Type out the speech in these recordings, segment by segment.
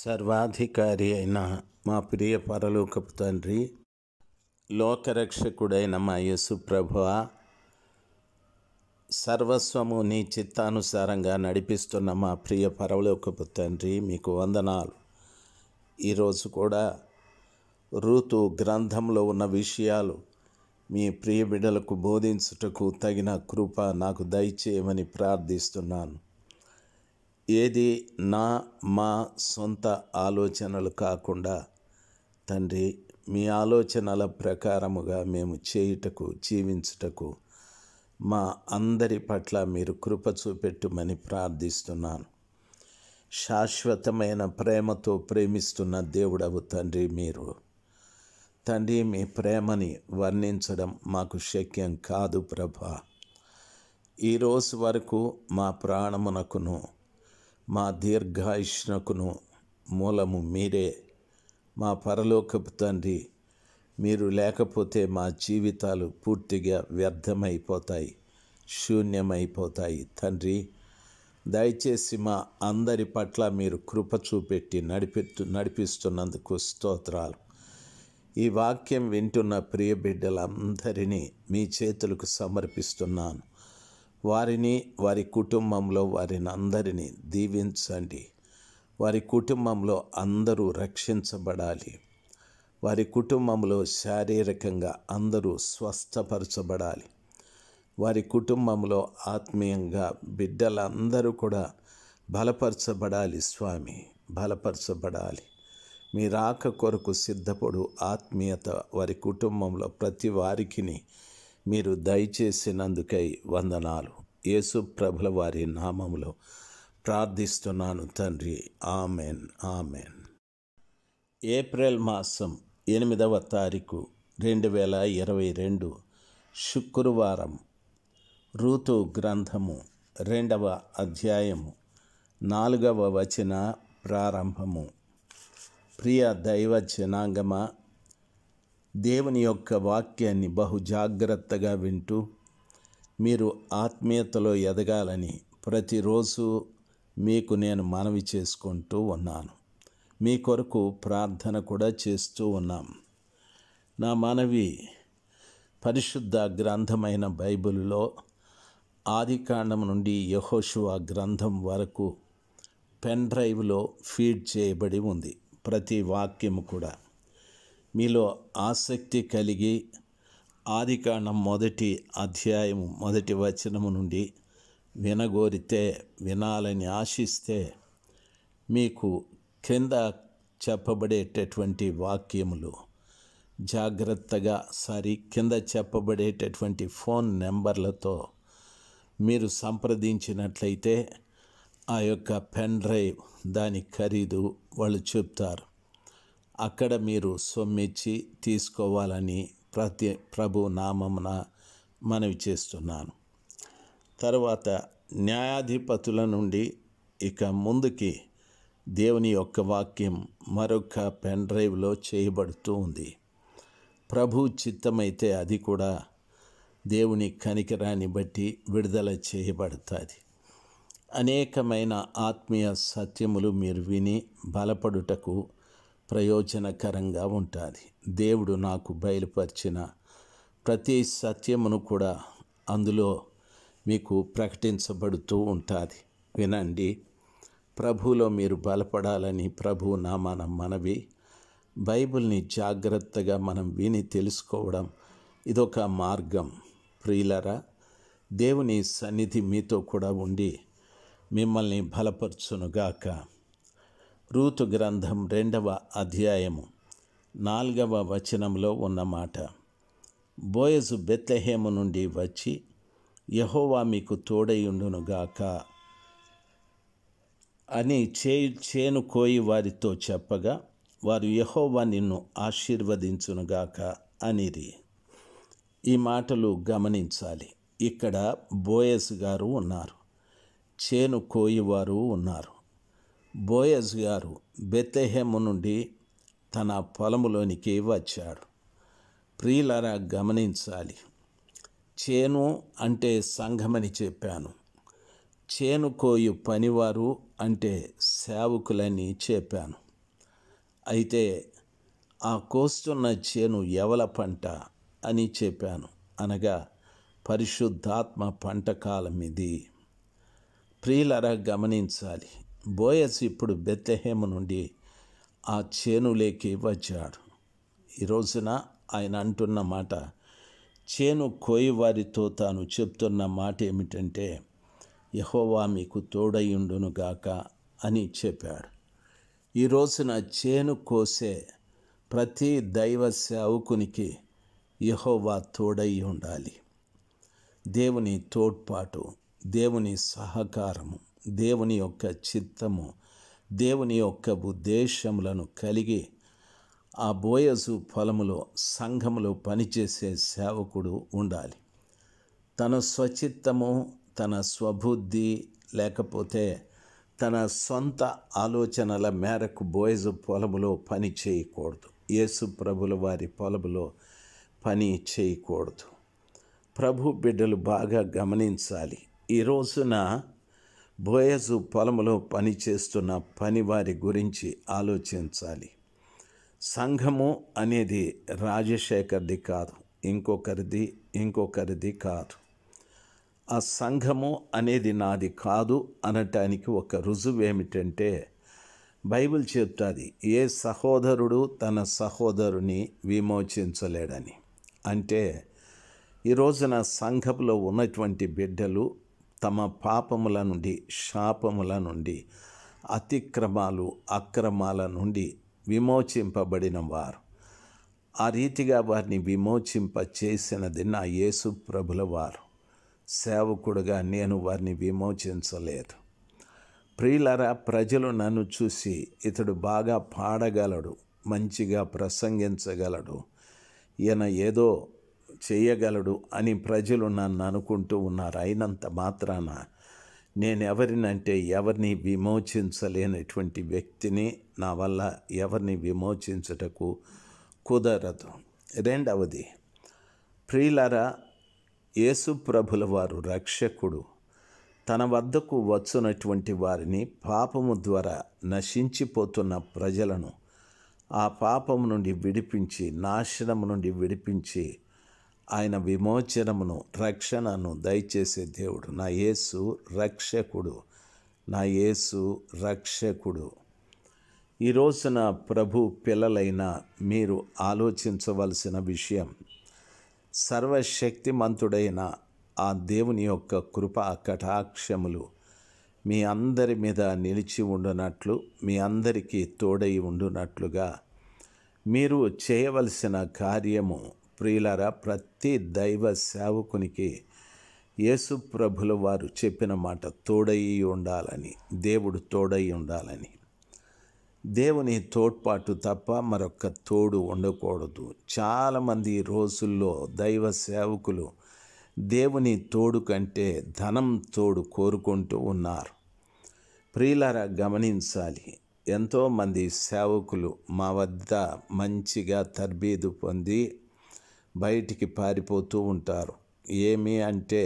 సర్వాధికారి అయిన మా ప్రియ పరలోకపు తండ్రి లోకరక్షకుడైన మా యేసు ప్రభువ సర్వస్వము నీ చిత్తానుసారంగా నడిపిస్తున్న మా ప్రియ పరలోకపు తండ్రి మీకు వందనాలు ఈరోజు కూడా ఋతు గ్రంథంలో ఉన్న విషయాలు మీ ప్రియ బిడ్డలకు బోధించుటకు తగిన కృప నాకు దయచేయమని ప్రార్థిస్తున్నాను ఏది నా మా సొంత ఆలోచనలు కాకుండా తండ్రి మీ ఆలోచనల ప్రకారముగా మేము చేయుటకు జీవించుటకు మా అందరి పట్ల మీరు కృప చూపెట్టుమని ప్రార్థిస్తున్నాను శాశ్వతమైన ప్రేమతో ప్రేమిస్తున్న దేవుడవు తండ్రి మీరు తండ్రి మీ ప్రేమని వర్ణించడం మాకు శక్యం కాదు ప్రభా ఈరోజు వరకు మా ప్రాణమునకును మా దీర్ఘాయుష్ణకును మూలము మీరే మా పరలోకపు తండ్రి మీరు లేకపోతే మా జీవితాలు పూర్తిగా వ్యర్థమైపోతాయి శూన్యమైపోతాయి తండ్రి దయచేసి మా అందరి పట్ల మీరు కృప చూపెట్టి నడిపి నడిపిస్తున్నందుకు స్తోత్రాలు ఈ వాక్యం వింటున్న ప్రియ బిడ్డలందరినీ మీ చేతులకు సమర్పిస్తున్నాను వారిని వారి కుటుంబంలో వారిని అందరినీ దీవించండి వారి కుటుంబంలో అందరూ రక్షించబడాలి వారి కుటుంబంలో శారీరకంగా అందరూ స్వస్థపరచబడాలి వారి కుటుంబంలో ఆత్మీయంగా బిడ్డలందరూ కూడా బలపరచబడాలి స్వామి బలపరచబడాలి మీ రాక కొరకు సిద్ధపడు ఆత్మీయత వారి కుటుంబంలో ప్రతి వారికి మీరు దయచేసినందుకై వందనాలు యేసు ప్రభుల వారి నామంలో ప్రార్థిస్తున్నాను తండ్రి ఆమెన్ ఆమెన్ ఏప్రిల్ మాసం ఎనిమిదవ తారీఖు రెండు వేల ఇరవై రెండు శుక్రవారం ఋతు గ్రంథము రెండవ అధ్యాయము నాలుగవ వచన ప్రారంభము ప్రియ దైవ జనాంగమ దేవుని యొక్క వాక్యాన్ని బహు జాగ్రత్తగా వింటూ మీరు ఆత్మీయతలో ఎదగాలని ప్రతిరోజు మీకు నేను మనవి చేసుకుంటూ ఉన్నాను మీ కొరకు ప్రార్థన కూడా చేస్తూ ఉన్నాం నా మనవి పరిశుద్ధ గ్రంథమైన బైబిల్లో ఆదికాండం నుండి యహోశువ గ్రంథం వరకు పెన్ డ్రైవ్లో ఫీడ్ చేయబడి ఉంది ప్రతి వాక్యము కూడా మీలో ఆసక్తి కలిగి ఆదికాండం మొదటి అధ్యాయము మొదటి వచనము నుండి వినగోరితే వినాలని ఆశిస్తే మీకు క్రింద చెప్పబడేటటువంటి వాక్యములు జాగ్రత్తగా సారి కింద చెప్పబడేటటువంటి ఫోన్ నెంబర్లతో మీరు సంప్రదించినట్లయితే ఆ యొక్క పెన్ డ్రైవ్ దాని ఖరీదు వాళ్ళు చెప్తారు అక్కడ మీరు సొమ్మిచ్చి తీసుకోవాలని ప్రతి ప్రభు నామమున మనవి చేస్తున్నాను తర్వాత న్యాయాధిపతుల నుండి ఇక ముందుకి దేవుని యొక్క వాక్యం మరొక పెన్ డ్రైవ్లో చేయబడుతూ ఉంది ప్రభు చిత్తమైతే అది కూడా దేవుని కనికరాన్ని బట్టి విడుదల చేయబడుతుంది అనేకమైన ఆత్మీయ సత్యములు మీరు విని బలపడుటకు ప్రయోజనకరంగా ఉంటుంది దేవుడు నాకు బయలుపరిచిన ప్రతి సత్యమును కూడా అందులో మీకు ప్రకటించబడుతూ ఉంటుంది వినండి ప్రభువులో మీరు బలపడాలని ప్రభు మన మనవి బైబిల్ని జాగ్రత్తగా మనం విని తెలుసుకోవడం ఇదొక మార్గం ప్రియులరా దేవుని సన్నిధి మీతో కూడా ఉండి మిమ్మల్ని బలపరచునుగాక రూతు గ్రంథం రెండవ అధ్యాయము నాలుగవ వచనంలో ఉన్న మాట బోయజు బెత్లహేము నుండి వచ్చి యహోవా మీకు గాక అని చే చేను కోయి వారితో చెప్పగా వారు యహోవా నిన్ను ఆశీర్వదించునుగాక అనిది ఈ మాటలు గమనించాలి ఇక్కడ బోయస్ గారు ఉన్నారు చేను కోయివారు ఉన్నారు బోయజ్ గారు బెత్లెహేము నుండి తన పొలములోనికి వచ్చాడు ప్రియులరా గమనించాలి చేను అంటే సంఘమని చెప్పాను చేను కోయు పనివారు అంటే సేవకులని చెప్పాను అయితే ఆ కోస్తున్న చేను ఎవల పంట అని చెప్పాను అనగా పరిశుద్ధాత్మ పంట కాలం ఇది ప్రియులరా గమనించాలి బోయస్ ఇప్పుడు బెత్తహేము నుండి ఆ చేనులేకి వచ్చాడు ఈరోజున ఆయన అంటున్న మాట చేను కోయి వారితో తాను చెప్తున్న మాట ఏమిటంటే యహోవా మీకు గాక అని చెప్పాడు ఈరోజున చేను కోసే ప్రతి దైవ సేవకునికి యహోవా తోడై ఉండాలి దేవుని తోడ్పాటు దేవుని సహకారము దేవుని యొక్క చిత్తము దేవుని యొక్క ఉద్దేశములను కలిగి ఆ బోయసు ఫలములో సంఘములో పనిచేసే సేవకుడు ఉండాలి తన స్వచిత్తము తన స్వబుద్ధి లేకపోతే తన సొంత ఆలోచనల మేరకు బోయజు పొలములో పని చేయకూడదు యేసు ప్రభుల వారి పొలములో పని చేయకూడదు ప్రభు బిడ్డలు బాగా గమనించాలి ఈ రోజున బోయజు పొలంలో పనిచేస్తున్న వారి గురించి ఆలోచించాలి సంఘము అనేది రాజశేఖర్ది కాదు ఇంకొకరిది ఇంకొకరిది కాదు ఆ సంఘము అనేది నాది కాదు అనటానికి ఒక రుజువు ఏమిటంటే బైబిల్ చెప్తుంది ఏ సహోదరుడు తన సహోదరుని విమోచించలేడని అంటే రోజున సంఘంలో ఉన్నటువంటి బిడ్డలు తమ పాపముల నుండి శాపముల నుండి అతిక్రమాలు అక్రమాల నుండి విమోచింపబడిన వారు ఆ రీతిగా వారిని విమోచింప చేసినది నా యేసు ప్రభుల వారు సేవకుడుగా నేను వారిని విమోచించలేదు ప్రియులరా ప్రజలు నన్ను చూసి ఇతడు బాగా పాడగలడు మంచిగా ప్రసంగించగలడు ఈయన ఏదో చేయగలడు అని ప్రజలు నన్ను అనుకుంటూ ఉన్నారు అయినంత మాత్రాన నేను ఎవరినంటే ఎవరిని విమోచించలేనటువంటి వ్యక్తిని నా వల్ల ఎవరిని విమోచించుటకు కుదరదు రెండవది ప్రియులరా యేసు ప్రభుల వారు రక్షకుడు తన వద్దకు వచ్చినటువంటి వారిని పాపము ద్వారా నశించిపోతున్న ప్రజలను ఆ పాపము నుండి విడిపించి నాశనము నుండి విడిపించి ఆయన విమోచనమును రక్షణను దయచేసే దేవుడు నా యేసు రక్షకుడు నా యేసు రక్షకుడు ఈ రోజున ప్రభు పిల్లలైన మీరు ఆలోచించవలసిన విషయం సర్వశక్తిమంతుడైన ఆ దేవుని యొక్క కృప కటాక్షములు మీ అందరి మీద నిలిచి ఉండునట్లు మీ అందరికీ తోడై ఉండునట్లుగా మీరు చేయవలసిన కార్యము ప్రియులారా ప్రతి దైవ సేవకునికి యేసు ప్రభుల వారు చెప్పిన మాట తోడయి ఉండాలని దేవుడు తోడయి ఉండాలని దేవుని తోడ్పాటు తప్ప మరొక తోడు ఉండకూడదు చాలామంది రోజుల్లో దైవ సేవకులు దేవుని తోడు కంటే ధనం తోడు కోరుకుంటూ ఉన్నారు ప్రియులారా గమనించాలి ఎంతోమంది సేవకులు మా వద్ద మంచిగా తర్బీదు పొంది బయటికి పారిపోతూ ఉంటారు ఏమి అంటే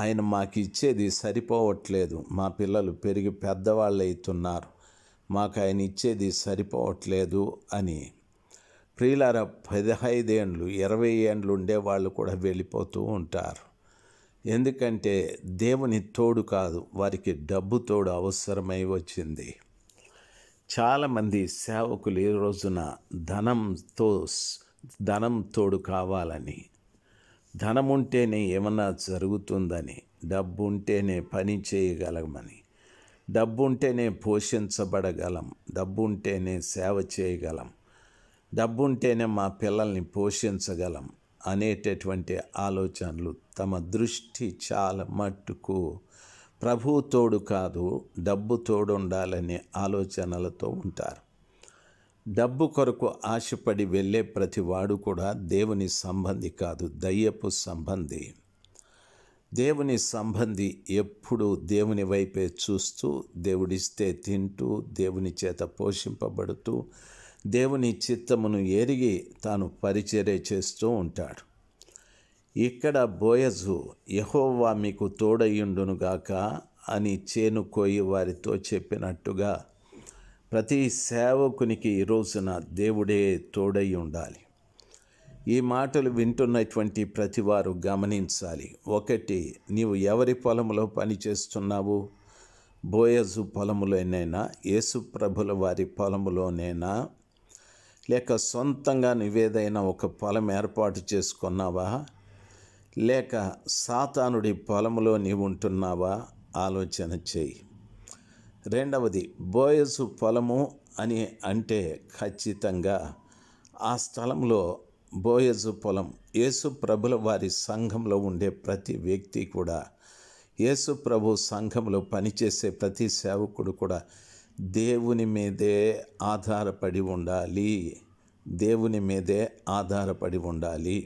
ఆయన మాకు ఇచ్చేది సరిపోవట్లేదు మా పిల్లలు పెరిగి పెద్దవాళ్ళు అవుతున్నారు మాకు ఆయన ఇచ్చేది సరిపోవట్లేదు అని ప్రియులార పదహైదేండ్లు ఇరవై ఏండ్లు ఉండే వాళ్ళు కూడా వెళ్ళిపోతూ ఉంటారు ఎందుకంటే దేవుని తోడు కాదు వారికి డబ్బు తోడు అవసరమై వచ్చింది చాలామంది సేవకులు ఈ రోజున ధనంతో ధనం తోడు కావాలని ధనం ఉంటేనే ఏమన్నా జరుగుతుందని డబ్బు ఉంటేనే పని చేయగలమని డబ్బు ఉంటేనే పోషించబడగలం డబ్బు ఉంటేనే సేవ చేయగలం డబ్బు ఉంటేనే మా పిల్లల్ని పోషించగలం అనేటటువంటి ఆలోచనలు తమ దృష్టి చాలా మట్టుకు ప్రభు తోడు కాదు డబ్బు తోడు ఉండాలనే ఆలోచనలతో ఉంటారు డబ్బు కొరకు ఆశపడి వెళ్ళే ప్రతివాడు కూడా దేవుని సంబంధి కాదు దయ్యపు సంబంధి దేవుని సంబంధి ఎప్పుడు దేవుని వైపే చూస్తూ దేవుడిస్తే తింటూ దేవుని చేత పోషింపబడుతూ దేవుని చిత్తమును ఎరిగి తాను పరిచర్య చేస్తూ ఉంటాడు ఇక్కడ బోయజు యహోవా మీకు తోడయ్యుండునుగాక అని చేను కోయి వారితో చెప్పినట్టుగా ప్రతి సేవకునికి ఈ రోజున దేవుడే తోడై ఉండాలి ఈ మాటలు వింటున్నటువంటి ప్రతివారు గమనించాలి ఒకటి నీవు ఎవరి పొలంలో పనిచేస్తున్నావు బోయజు పొలములోనైనా ప్రభుల వారి పొలములోనైనా లేక సొంతంగా నువ్వేదైనా ఒక పొలం ఏర్పాటు చేసుకున్నావా లేక సాతానుడి పొలంలో నీవు ఉంటున్నావా ఆలోచన చేయి రెండవది బోయసు పొలము అని అంటే ఖచ్చితంగా ఆ స్థలంలో బోయజు పొలం యేసు ప్రభుల వారి సంఘంలో ఉండే ప్రతి వ్యక్తి కూడా యేసు ప్రభు సంఘంలో పనిచేసే ప్రతి సేవకుడు కూడా దేవుని మీదే ఆధారపడి ఉండాలి దేవుని మీదే ఆధారపడి ఉండాలి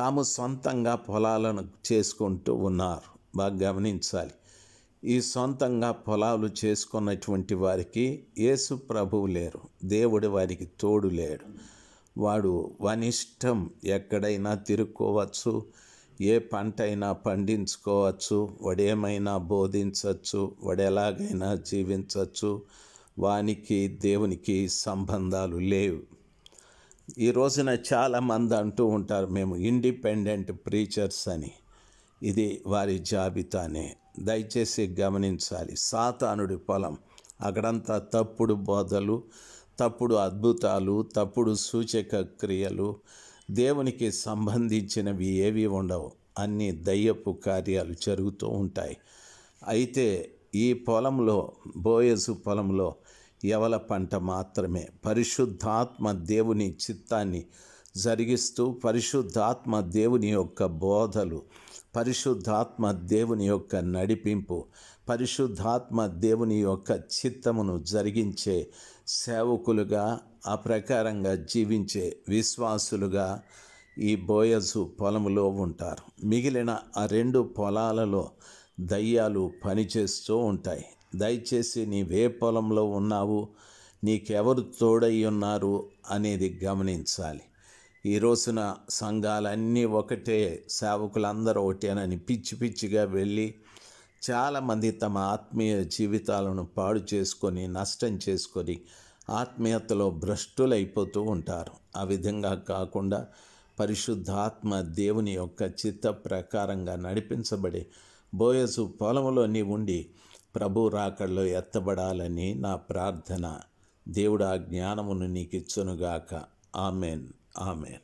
తాము సొంతంగా పొలాలను చేసుకుంటూ ఉన్నారు బాగా గమనించాలి ఈ సొంతంగా పొలాలు చేసుకున్నటువంటి వారికి యేసు ప్రభువు లేరు దేవుడు వారికి తోడు లేడు వాడు వనిష్టం ఎక్కడైనా తిరుక్కోవచ్చు ఏ పంట అయినా పండించుకోవచ్చు వాడేమైనా బోధించవచ్చు వాడెలాగైనా జీవించవచ్చు వానికి దేవునికి సంబంధాలు లేవు ఈ రోజున చాలామంది అంటూ ఉంటారు మేము ఇండిపెండెంట్ ప్రీచర్స్ అని ఇది వారి జాబితానే దయచేసి గమనించాలి సాతానుడి పొలం అక్కడంతా తప్పుడు బోధలు తప్పుడు అద్భుతాలు తప్పుడు సూచక క్రియలు దేవునికి సంబంధించినవి ఏవి ఉండవు అన్ని దయ్యపు కార్యాలు జరుగుతూ ఉంటాయి అయితే ఈ పొలంలో బోయసు పొలంలో ఎవల పంట మాత్రమే పరిశుద్ధాత్మ దేవుని చిత్తాన్ని జరిగిస్తూ పరిశుద్ధాత్మ దేవుని యొక్క బోధలు పరిశుద్ధాత్మ దేవుని యొక్క నడిపింపు పరిశుద్ధాత్మ దేవుని యొక్క చిత్తమును జరిగించే సేవకులుగా ఆ ప్రకారంగా జీవించే విశ్వాసులుగా ఈ బోయసు పొలములో ఉంటారు మిగిలిన ఆ రెండు పొలాలలో దయ్యాలు పనిచేస్తూ ఉంటాయి దయచేసి నీవే పొలంలో ఉన్నావు నీకెవరు తోడై ఉన్నారు అనేది గమనించాలి ఈ రోజున సంఘాలన్నీ ఒకటే సేవకులందరూ అని పిచ్చి పిచ్చిగా వెళ్ళి చాలామంది తమ ఆత్మీయ జీవితాలను పాడు చేసుకొని నష్టం చేసుకొని ఆత్మీయతలో భ్రష్టులైపోతూ ఉంటారు ఆ విధంగా కాకుండా పరిశుద్ధాత్మ దేవుని యొక్క చిత్త ప్రకారంగా నడిపించబడి బోయసు పొలంలోని ఉండి ప్రభు రాకడలో ఎత్తబడాలని నా ప్రార్థన దేవుడు ఆ జ్ఞానమును ఇచ్చునుగాక ఆమెన్ Amen.